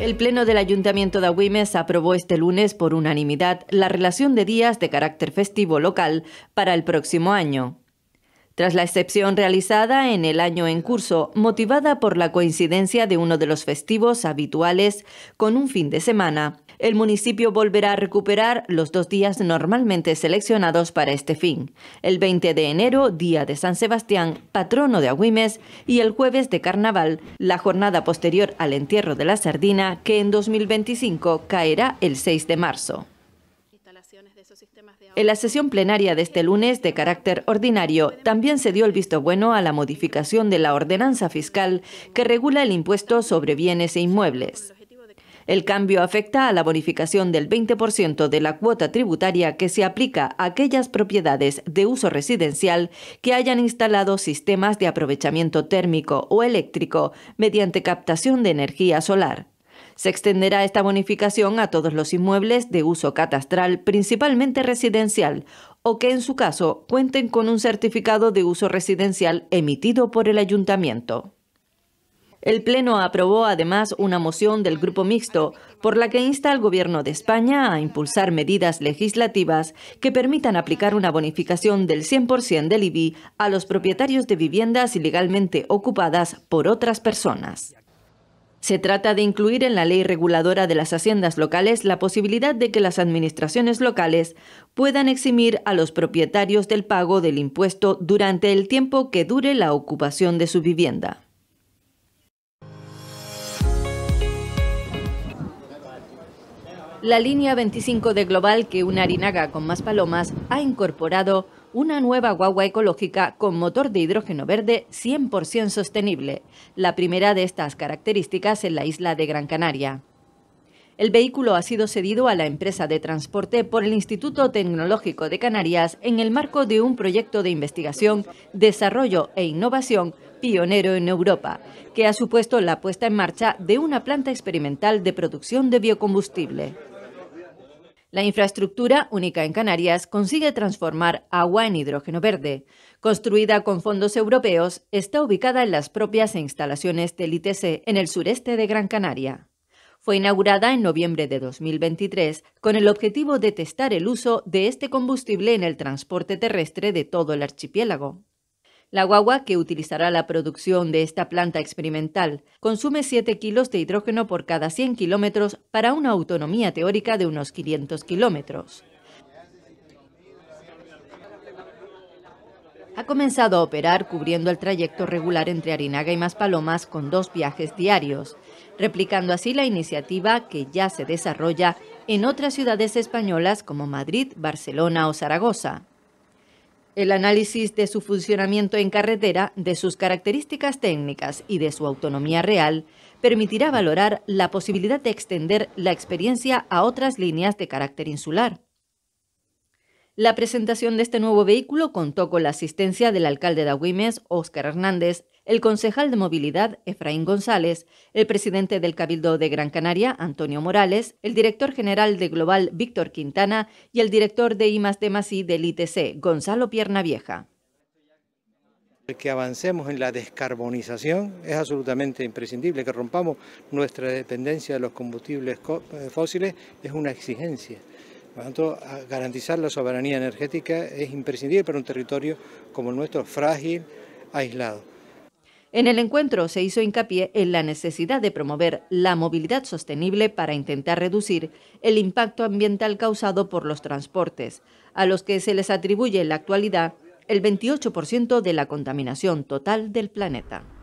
El Pleno del Ayuntamiento de Agüimes aprobó este lunes por unanimidad la relación de días de carácter festivo local para el próximo año. Tras la excepción realizada en el año en curso, motivada por la coincidencia de uno de los festivos habituales con un fin de semana, el municipio volverá a recuperar los dos días normalmente seleccionados para este fin. El 20 de enero, día de San Sebastián, patrono de Agüimes, y el jueves de Carnaval, la jornada posterior al entierro de la sardina, que en 2025 caerá el 6 de marzo. En la sesión plenaria de este lunes de carácter ordinario también se dio el visto bueno a la modificación de la ordenanza fiscal que regula el impuesto sobre bienes e inmuebles. El cambio afecta a la bonificación del 20% de la cuota tributaria que se aplica a aquellas propiedades de uso residencial que hayan instalado sistemas de aprovechamiento térmico o eléctrico mediante captación de energía solar. Se extenderá esta bonificación a todos los inmuebles de uso catastral, principalmente residencial, o que en su caso cuenten con un certificado de uso residencial emitido por el ayuntamiento. El Pleno aprobó además una moción del Grupo Mixto por la que insta al Gobierno de España a impulsar medidas legislativas que permitan aplicar una bonificación del 100% del IBI a los propietarios de viviendas ilegalmente ocupadas por otras personas. Se trata de incluir en la ley reguladora de las haciendas locales la posibilidad de que las administraciones locales puedan eximir a los propietarios del pago del impuesto durante el tiempo que dure la ocupación de su vivienda. La línea 25 de Global, que una harinaga con más palomas, ha incorporado una nueva guagua ecológica con motor de hidrógeno verde 100% sostenible, la primera de estas características en la isla de Gran Canaria. El vehículo ha sido cedido a la empresa de transporte por el Instituto Tecnológico de Canarias en el marco de un proyecto de investigación, desarrollo e innovación pionero en Europa, que ha supuesto la puesta en marcha de una planta experimental de producción de biocombustible. La infraestructura, única en Canarias, consigue transformar agua en hidrógeno verde. Construida con fondos europeos, está ubicada en las propias instalaciones del ITC en el sureste de Gran Canaria. Fue inaugurada en noviembre de 2023 con el objetivo de testar el uso de este combustible en el transporte terrestre de todo el archipiélago. La guagua que utilizará la producción de esta planta experimental consume 7 kilos de hidrógeno por cada 100 kilómetros para una autonomía teórica de unos 500 kilómetros. ha comenzado a operar cubriendo el trayecto regular entre Arinaga y Maspalomas con dos viajes diarios, replicando así la iniciativa que ya se desarrolla en otras ciudades españolas como Madrid, Barcelona o Zaragoza. El análisis de su funcionamiento en carretera, de sus características técnicas y de su autonomía real permitirá valorar la posibilidad de extender la experiencia a otras líneas de carácter insular. La presentación de este nuevo vehículo contó con la asistencia del alcalde de Agüimes, Óscar Hernández, el concejal de movilidad, Efraín González, el presidente del Cabildo de Gran Canaria, Antonio Morales, el director general de Global, Víctor Quintana, y el director de IMAS de del ITC, Gonzalo Piernavieja. Que avancemos en la descarbonización es absolutamente imprescindible, que rompamos nuestra dependencia de los combustibles eh, fósiles es una exigencia. Por lo tanto, garantizar la soberanía energética es imprescindible para un territorio como el nuestro, frágil, aislado. En el encuentro se hizo hincapié en la necesidad de promover la movilidad sostenible para intentar reducir el impacto ambiental causado por los transportes, a los que se les atribuye en la actualidad el 28% de la contaminación total del planeta.